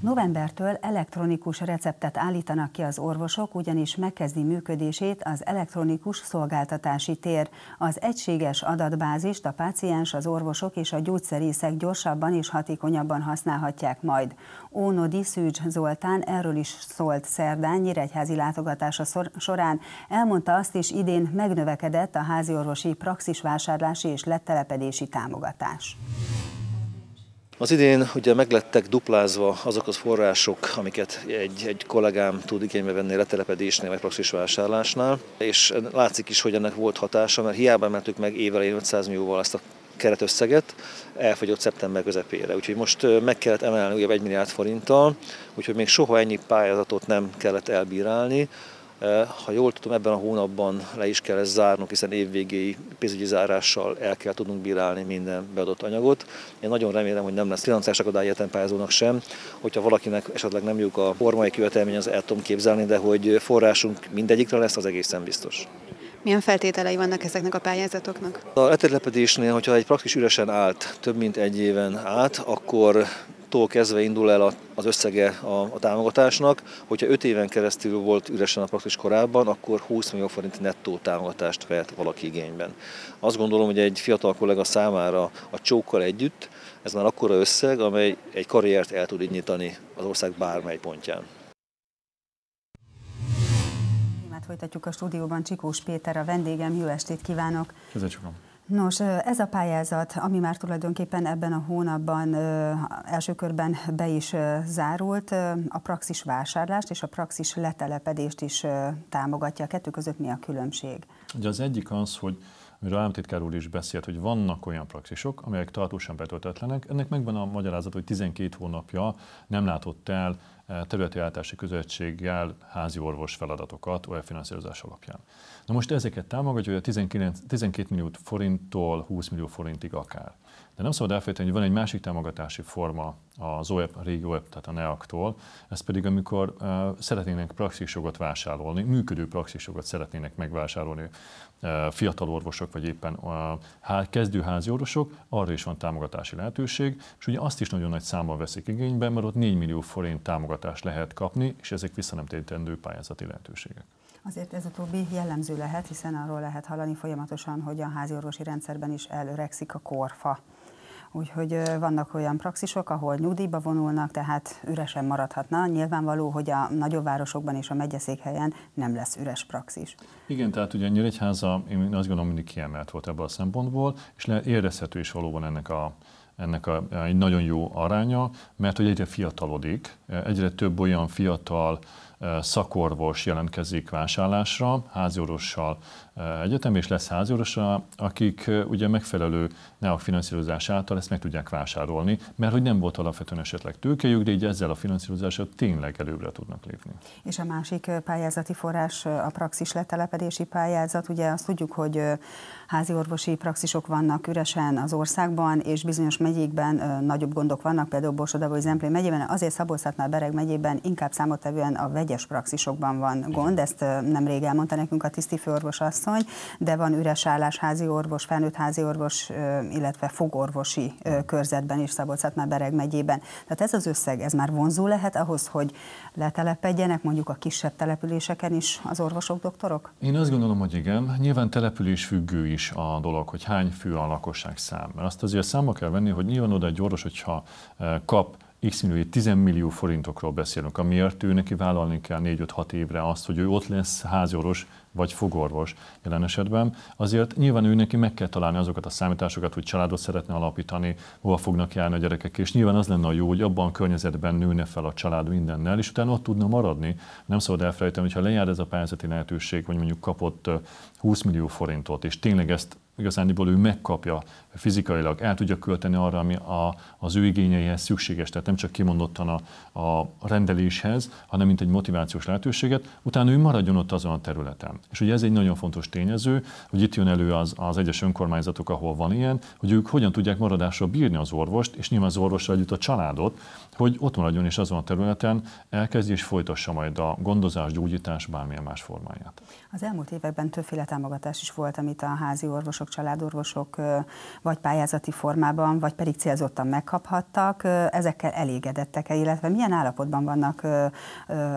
Novembertől elektronikus receptet állítanak ki az orvosok, ugyanis megkezdi működését az elektronikus szolgáltatási tér. Az egységes adatbázist a páciens, az orvosok és a gyógyszerészek gyorsabban és hatékonyabban használhatják majd. Ónodi Szűcs Zoltán erről is szólt szerdán nyíregyházi látogatása során. Elmondta azt is, idén megnövekedett a háziorvosi praxisvásárlási és lettelepedési támogatás. Az idén ugye meglettek duplázva azok az források, amiket egy, egy kollégám tud igénybe venni letelepedésnél vagy praxis vásárlásnál, és látszik is, hogy ennek volt hatása, mert hiába emeltük meg évelején 500 millióval ezt a keretösszeget elfogyott szeptember közepére. Úgyhogy most meg kellett emelni újabb 1 milliárd forinttal, úgyhogy még soha ennyi pályázatot nem kellett elbírálni. Ha jól tudom, ebben a hónapban le is kell ezt zárnunk, hiszen évvégéi pénzügyi zárással el kell tudnunk bírálni minden beadott anyagot. Én nagyon remélem, hogy nem lesz finanszás akadály pályázónak sem. Hogyha valakinek esetleg nem jók a formai követelmény, az el tudom képzelni, de hogy forrásunk mindegyikre lesz, az egészen biztos. Milyen feltételei vannak ezeknek a pályázatoknak? A letelepedésnél, hogyha egy praktikus üresen állt több mint egy éven át, akkor tól kezdve indul el az összege a, a támogatásnak. Hogyha 5 éven keresztül volt üresen a praktikus korábban, akkor 20 millió forint nettó támogatást vett valaki igényben. Azt gondolom, hogy egy fiatal kollega számára a csókkal együtt ez már akkora összeg, amely egy karriert el tud indítani az ország bármely pontján. folytatjuk a stúdióban Csikós Péter, a vendégem. Jó estét kívánok! Köszönöm! Nos, ez a pályázat, ami már tulajdonképpen ebben a hónapban első körben be is zárult, a praxis vásárlást és a praxis letelepedést is támogatja. A kettő között mi a különbség? Ugye az egyik az, hogy amiről államtitkár úr is beszélt, hogy vannak olyan praxisok, amelyek tartósan betöltetlenek. Ennek megvan a magyarázat, hogy 12 hónapja nem látott el területi ellátási közösséggel házi orvos feladatokat olyan finanszírozás alapján. Na most ezeket támogatja, hogy a 19, 12 millió forinttól 20 millió forintig akár. De nem szabad elfelejteni, hogy van egy másik támogatási forma az OEP, a régi OEP, tehát a NEAK-tól, ez pedig amikor uh, szeretnének praxisokat vásárolni, működő praxisokat szeretnének megvásárolni fiatal orvosok, vagy éppen a kezdő házi orvosok, arra is van támogatási lehetőség, és ugye azt is nagyon nagy számban veszik igénybe, mert ott 4 millió forint támogatást lehet kapni, és ezek visszanemtérítendő pályázati lehetőségek. Azért ez utóbbi jellemző lehet, hiszen arról lehet hallani folyamatosan, hogy a háziorvosi rendszerben is elöregszik a korfa. Úgyhogy vannak olyan praxisok, ahol nyugdíjba vonulnak, tehát üresen maradhatna. Nyilvánvaló, hogy a nagyobb városokban és a megyeszékhelyen nem lesz üres praxis. Igen, tehát ugye Nyíregyháza, én azt gondolom, mindig kiemelt volt ebből a szempontból, és érezhető is valóban ennek a ennek a, egy nagyon jó aránya, mert hogy egyre fiatalodik, egyre több olyan fiatal e, szakorvos jelentkezik vásárlásra, háziorvossal e, egyetem, és lesz háziorvosra, akik e, ugye megfelelő NEAK finanszírozás által ezt meg tudják vásárolni, mert hogy nem volt alapvetően esetleg tőkejük, de így ezzel a finanszírozással tényleg előbbre tudnak lépni. És a másik pályázati forrás a praxis letelepedési pályázat, ugye azt tudjuk, hogy háziorvosi praxisok vannak üresen az országban, és bizonyos megyékben nagyobb gondok vannak, például Borsodaba vagy Zemplén megyében, azért Szabolcátnál Bereg megyében inkább számottevően a vegyes praxisokban van gond, ezt nemrég elmondta nekünk a tisztifőorvos asszony, de van üres állás házi orvos, felnőtt házi orvos, illetve fogorvosi körzetben is Szabolcátnál Bereg megyében. Tehát ez az összeg, ez már vonzó lehet ahhoz, hogy letelepedjenek mondjuk a kisebb településeken is az orvosok, doktorok? Én azt gondolom, hogy igen. Nyilván település függő is a dolog, hogy hány fő a lakosság szám. Mert azt azért számba kell venni, hogy nyilván oda egy orvos, hogyha eh, kap X millió, 10 millió forintokról beszélünk, amiért ő neki vállalni kell 4-5-6 évre azt, hogy ő ott lesz háziorvos vagy fogorvos jelen esetben, azért nyilván ő neki meg kell találni azokat a számításokat, hogy családot szeretne alapítani, hova fognak járni a gyerekek, és nyilván az lenne a jó, hogy abban a környezetben nőne fel a család mindennel, és utána ott tudna maradni. Nem szabad elfelejteni, hogyha lejár ez a pályázati lehetőség, hogy mondjuk kapott 20 eh, millió forintot, és tényleg ezt igazániból ő megkapja fizikailag, el tudja költeni arra, ami a, az ő igényeihez szükséges, tehát nem csak kimondottan a, a rendeléshez, hanem mint egy motivációs lehetőséget, utána ő maradjon ott azon a területen. És ugye ez egy nagyon fontos tényező, hogy itt jön elő az, az egyes önkormányzatok, ahol van ilyen, hogy ők hogyan tudják maradásra bírni az orvost, és nyilván az orvosra együtt a családot, hogy ott maradjon és azon a területen elkezdje és folytassa majd a gondozás, gyógyítás bármilyen más formáját. Az elmúlt években többféle támogatás is volt, amit a házi orvosok orvosok, családorvosok vagy pályázati formában, vagy pedig célzottan megkaphattak, ezekkel elégedettek-e, illetve milyen állapotban vannak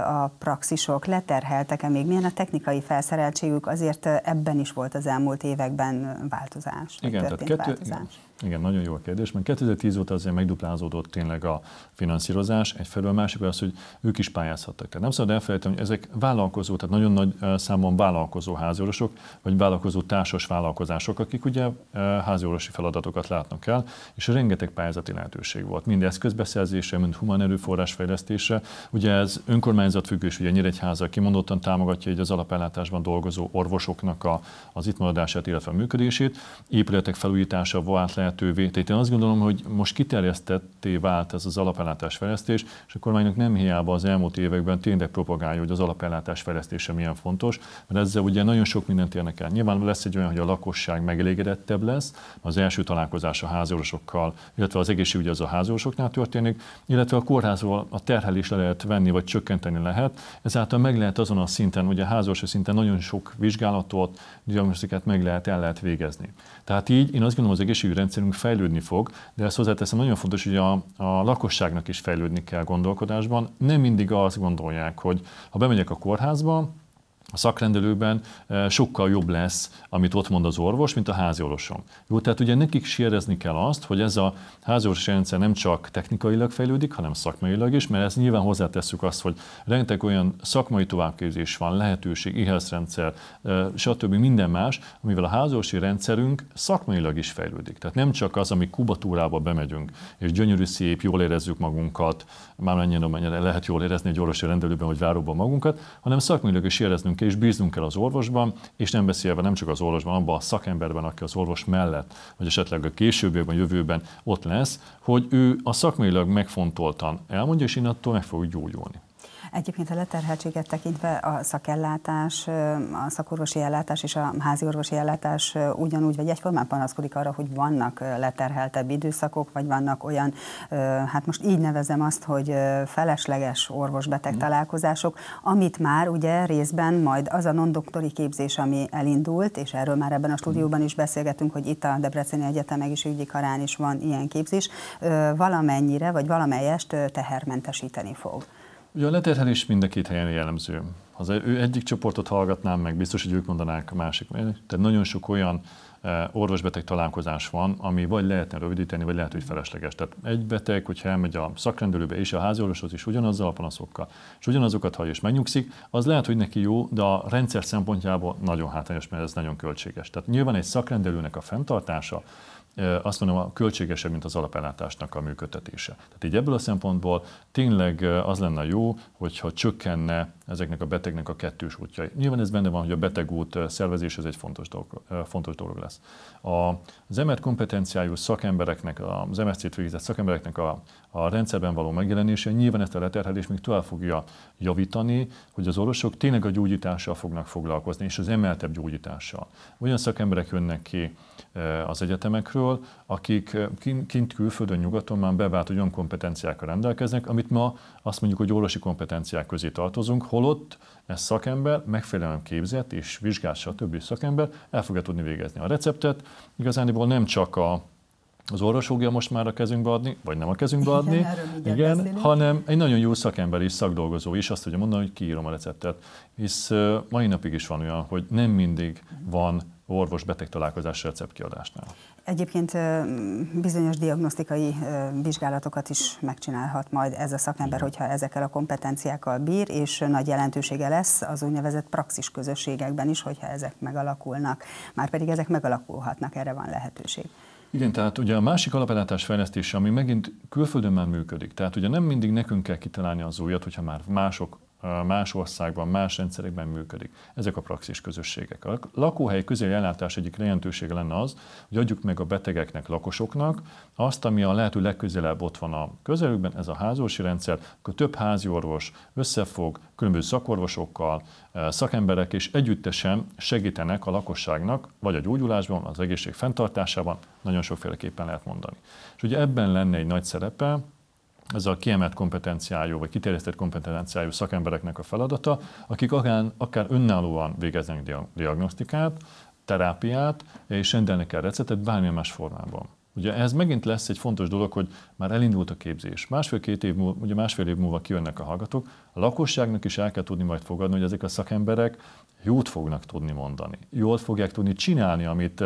a praxisok, leterheltek-e még, milyen a technikai felszereltségük, azért ebben is volt az elmúlt években változás. Igen, tehát kettő, változás. Igen, nagyon jó a kérdés, mert 2010 óta azért megduplázódott tényleg a finanszírozás, egyfelől, másik az, hogy ők is pályázhattak. Tehát nem szabad elfelejteni, hogy ezek vállalkozó, tehát nagyon nagy eh, számon vállalkozó háziorosok vagy vállalkozó társas vállalkozások, akik ugye eh, háziorosi feladatokat látnak el, és rengeteg pályázati lehetőség volt. Mind eszközbeszerzése, mind human erőforrás fejlesztése, Ugye ez önkormányzat függős, ugye Nyíregyháza kimondottan támogatja egy az alapellátásban dolgozó orvosoknak a, az itt maradását, illetve a működését. Épületek felújítása, volt lehet lehetővé. Tehát én azt gondolom, hogy most kiterjesztetté vált ez az alapellátás fejlesztés, és a kormánynak nem hiába az elmúlt években tényleg propagálja, hogy az alapellátás fejlesztése milyen fontos, mert ezzel ugye nagyon sok mindent érnek el. Nyilván lesz egy olyan, hogy a lakosság megelégedettebb lesz, az első találkozás a háziorvosokkal, illetve az egészségügy az a háziorvosoknál történik, illetve a kórházról a terhelés le lehet venni, vagy csökkenteni lehet. Ezáltal meg lehet azon a szinten, ugye a szinten nagyon sok vizsgálatot, diagnosztikát meg lehet, el lehet végezni. Tehát így én azt gondolom, az rendszerünk fejlődni fog, de ezt hozzáteszem, nagyon fontos, hogy a, a lakosságnak is fejlődni kell gondolkodásban. Nem mindig azt gondolják, hogy ha bemegyek a kórházba, a szakrendelőben eh, sokkal jobb lesz, amit ott mond az orvos, mint a háziorvosom. Jó, tehát ugye nekik érezni kell azt, hogy ez a háziorvos rendszer nem csak technikailag fejlődik, hanem szakmailag is, mert ezt nyilván hozzátesszük azt, hogy rengeteg olyan szakmai továbbképzés van, lehetőség, IHS rendszer, eh, stb. minden más, amivel a háziorvosi rendszerünk szakmailag is fejlődik. Tehát nem csak az, ami kubatúrába bemegyünk, és gyönyörű szép, jól érezzük magunkat, már mennyire lehet jól érezni egy orvosi rendelőben, hogy váróban magunkat, hanem szakmailag is éreznünk kell, és bíznunk el az orvosban, és nem beszélve nem csak az orvosban, abban a szakemberben, aki az orvos mellett, vagy esetleg a későbbiekben, jövőben ott lesz, hogy ő a szakmailag megfontoltan elmondja, és innentől meg fog gyógyulni. Egyébként a leterheltséget tekintve a szakellátás, a szakorvosi ellátás és a házi orvosi ellátás ugyanúgy vagy egyformán panaszkodik arra, hogy vannak leterheltebb időszakok, vagy vannak olyan, hát most így nevezem azt, hogy felesleges orvosbeteg mm. találkozások, amit már ugye részben majd az a non-doktori képzés, ami elindult, és erről már ebben a mm. stúdióban is beszélgetünk, hogy itt a Debreceni Egyetem egészségügyi karán is van ilyen képzés, valamennyire vagy valamelyest tehermentesíteni fog. Ugye a letérhelés mind a két helyen jellemző. Ha az ő egyik csoportot hallgatnám meg, biztos, hogy ők mondanák a másik. Tehát nagyon sok olyan e, orvosbeteg találkozás van, ami vagy lehetne rövidíteni, vagy lehet, hogy felesleges. Tehát egy beteg, hogyha elmegy a szakrendelőbe és a háziorvoshoz is ugyanazzal a panaszokkal, és ugyanazokat hallja és megnyugszik, az lehet, hogy neki jó, de a rendszer szempontjából nagyon hátrányos, mert ez nagyon költséges. Tehát nyilván egy szakrendelőnek a fenntartása, azt mondom, a költségesebb, mint az alapellátásnak a működtetése. Tehát így ebből a szempontból tényleg az lenne jó, hogyha csökkenne ezeknek a betegnek a kettős útjai. Nyilván ez benne van, hogy a beteg út szervezés ez egy fontos dolog, fontos dolog lesz. Az emelt kompetenciájú szakembereknek, az MSZ-t végzett szakembereknek a, a rendszerben való megjelenése nyilván ezt a leterhelést még tovább fogja javítani, hogy az orvosok tényleg a gyógyítással fognak foglalkozni, és az emeltebb gyógyítással. Olyan szakemberek jönnek ki az egyetemekről, akik kint külföldön, nyugaton már bevált, olyan kompetenciákkal rendelkeznek, amit ma azt mondjuk, hogy orvosi kompetenciák közé tartozunk, holott ez szakember, megfelelően képzett és vizsgássa a többi szakember, el fogja tudni végezni a receptet. Igazániból nem csak a, az orvos fogja most már a kezünkbe adni, vagy nem a kezünkbe adni, igen, igen hanem egy nagyon jó szakember és szakdolgozó is azt tudja mondani, hogy kiírom a receptet. Hisz mai napig is van olyan, hogy nem mindig van orvos-beteg találkozás kiadásnál. Egyébként bizonyos diagnosztikai vizsgálatokat is megcsinálhat majd ez a szakember, hogyha ezekkel a kompetenciákkal bír, és nagy jelentősége lesz az úgynevezett praxis közösségekben is, hogyha ezek megalakulnak. pedig ezek megalakulhatnak, erre van lehetőség. Igen, tehát ugye a másik alapellátás fejlesztése, ami megint külföldön már működik, tehát ugye nem mindig nekünk kell kitalálni az újat, hogyha már mások más országban, más rendszerekben működik. Ezek a praxis közösségek. A lakóhely közeli ellátás egyik jelentősége lenne az, hogy adjuk meg a betegeknek, lakosoknak azt, ami a lehető legközelebb ott van a közelükben, ez a házorsi rendszer, akkor több háziorvos összefog különböző szakorvosokkal, szakemberek, és együttesen segítenek a lakosságnak, vagy a gyógyulásban, az egészség fenntartásában, nagyon sokféleképpen lehet mondani. És ugye ebben lenne egy nagy szerepe ez a kiemelt kompetenciájú, vagy kiterjesztett kompetenciájú szakembereknek a feladata, akik akár, akár önállóan végeznek diagnosztikát, terápiát, és rendelnek el receptet bármilyen más formában. Ugye ez megint lesz egy fontos dolog, hogy már elindult a képzés. Másfél-két év múlva, ugye másfél év múlva kijönnek a hallgatók, a lakosságnak is el kell tudni majd fogadni, hogy ezek a szakemberek jót fognak tudni mondani, jól fogják tudni csinálni, amit,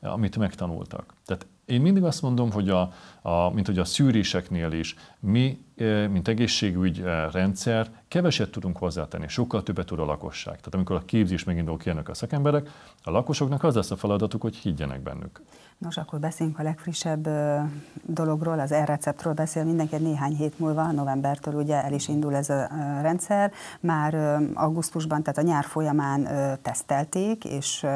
amit megtanultak. Tehát én mindig azt mondom, hogy a, a, mint hogy a szűréseknél is, mi, mint egészségügy rendszer, keveset tudunk hozzátenni, sokkal többet tud a lakosság. Tehát amikor a képzés megindul, kijönnek a szakemberek, a lakosoknak az lesz a feladatuk, hogy higgyenek bennük. Nos, akkor beszéljünk a legfrissebb dologról, az e-receptről beszél mindenki néhány hét múlva, novembertől ugye el is indul ez a rendszer. Már augusztusban, tehát a nyár folyamán tesztelték, és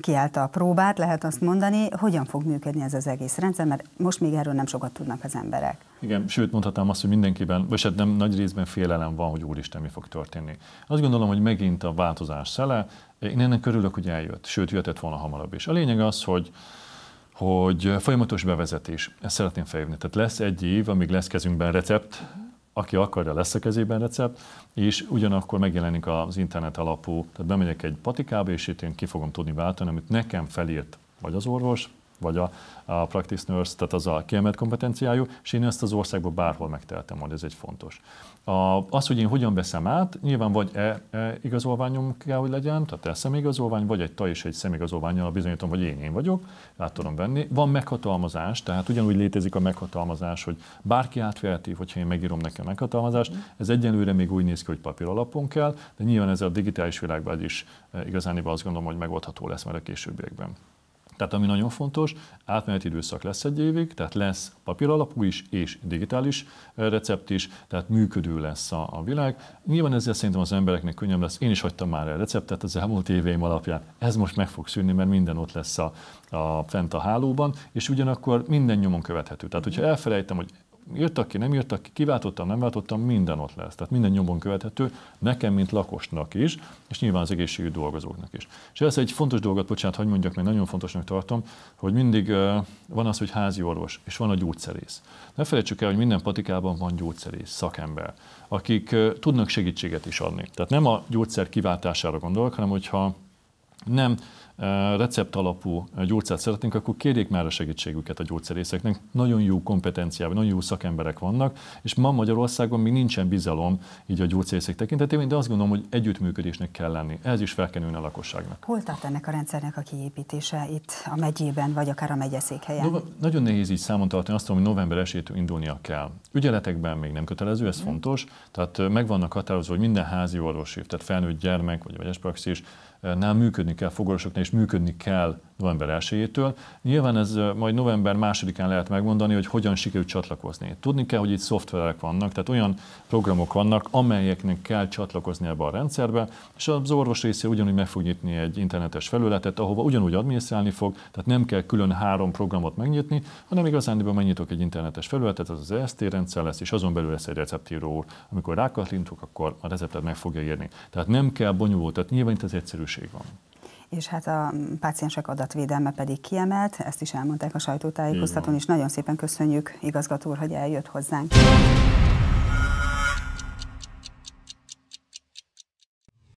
kiállta a próbát, lehet azt mondani, hogyan fog működni ez az egész rendszer, mert most még erről nem sokat tudnak az emberek. Igen, sőt mondhatnám azt, hogy mindenkiben, vagy hát nem nagy részben félelem van, hogy úristen, mi fog történni. Azt gondolom, hogy megint a változás szele, én ennek örülök, hogy eljött, sőt, jöhetett volna hamarabb is. A lényeg az, hogy hogy folyamatos bevezetés, ezt szeretném felhívni. Tehát lesz egy év, amíg lesz kezünkben recept, aki akarja, lesz a kezében recept, és ugyanakkor megjelenik az internet alapú, tehát bemegyek egy patikába, és itt én ki fogom tudni váltani, amit nekem felírt vagy az orvos, vagy a, a practice nurse, tehát az a kiemelt kompetenciájú, és én ezt az országban bárhol megteltem hogy ez egy fontos. A, az, hogy én hogyan veszem át, nyilván vagy e, e igazolványom kell, hogy legyen, tehát e személyigazolvány, vagy egy taj és egy személyigazolványjal bizonyítom, hogy én én vagyok, át tudom venni. Van meghatalmazás, tehát ugyanúgy létezik a meghatalmazás, hogy bárki átveheti, hogyha én megírom neki a meghatalmazást. Ez egyenlőre még úgy néz ki, hogy papír alapon kell, de nyilván ez a digitális világban is e, igazán azt gondolom, hogy megoldható lesz már a későbbiekben. Tehát ami nagyon fontos, átmeneti időszak lesz egy évig, tehát lesz papíralapú is és digitális recept is, tehát működő lesz a, a világ. Nyilván ezzel szerintem az embereknek könnyebb lesz. Én is hagytam már el receptet az elmúlt éveim alapján. Ez most meg fog szűnni, mert minden ott lesz a, a, fent a hálóban, és ugyanakkor minden nyomon követhető. Tehát, hogyha elfelejtem, hogy jött ki, nem jött ki, kiváltottam, nem váltottam, minden ott lesz. Tehát minden nyomon követhető, nekem, mint lakosnak is, és nyilván az egészségügyi dolgozóknak is. És ez egy fontos dolgot, bocsánat, hogy mondjak, mert nagyon fontosnak tartom, hogy mindig van az, hogy házi orvos, és van a gyógyszerész. Ne felejtsük el, hogy minden patikában van gyógyszerész, szakember, akik tudnak segítséget is adni. Tehát nem a gyógyszer kiváltására gondolok, hanem hogyha nem recept alapú gyógyszert szeretnénk, akkor kérjék már a segítségüket a gyógyszerészeknek. Nagyon jó kompetenciában, nagyon jó szakemberek vannak, és ma Magyarországon még nincsen bizalom így a gyógyszerészek tekintetében, de azt gondolom, hogy együttműködésnek kell lenni. Ez is fel kell a lakosságnak. Hol tart ennek a rendszernek a kiépítése itt a megyében, vagy akár a megyeszékhelyen? No, nagyon nehéz így számon tartani azt, hogy november esétől indulnia kell. Ügyeletekben még nem kötelező, ez mm. fontos, tehát meg vannak határozva, hogy minden házi orvos, tehát felnőtt gyermek vagy vegyes praxis, nál működni kell fogorvosoknál, és működni kell november 1-től. Nyilván ez majd november 2-án lehet megmondani, hogy hogyan sikerült csatlakozni. Tudni kell, hogy itt szoftverek vannak, tehát olyan programok vannak, amelyeknek kell csatlakozni ebbe a rendszerbe, és az orvos része ugyanúgy meg fog nyitni egy internetes felületet, ahova ugyanúgy adminisztrálni fog, tehát nem kell külön három programot megnyitni, hanem igazándiból megnyitok egy internetes felületet, az az EST rendszer lesz, és azon belül lesz egy receptíró Amikor rákatlintok, akkor a receptet meg fogja írni. Tehát nem kell bonyolult, tehát nyilván itt az egyszerű lehetőség van. És hát a páciensek adatvédelme pedig kiemelt, ezt is elmondták a sajtótájékoztatón, és nagyon szépen köszönjük igazgató úr, hogy eljött hozzánk.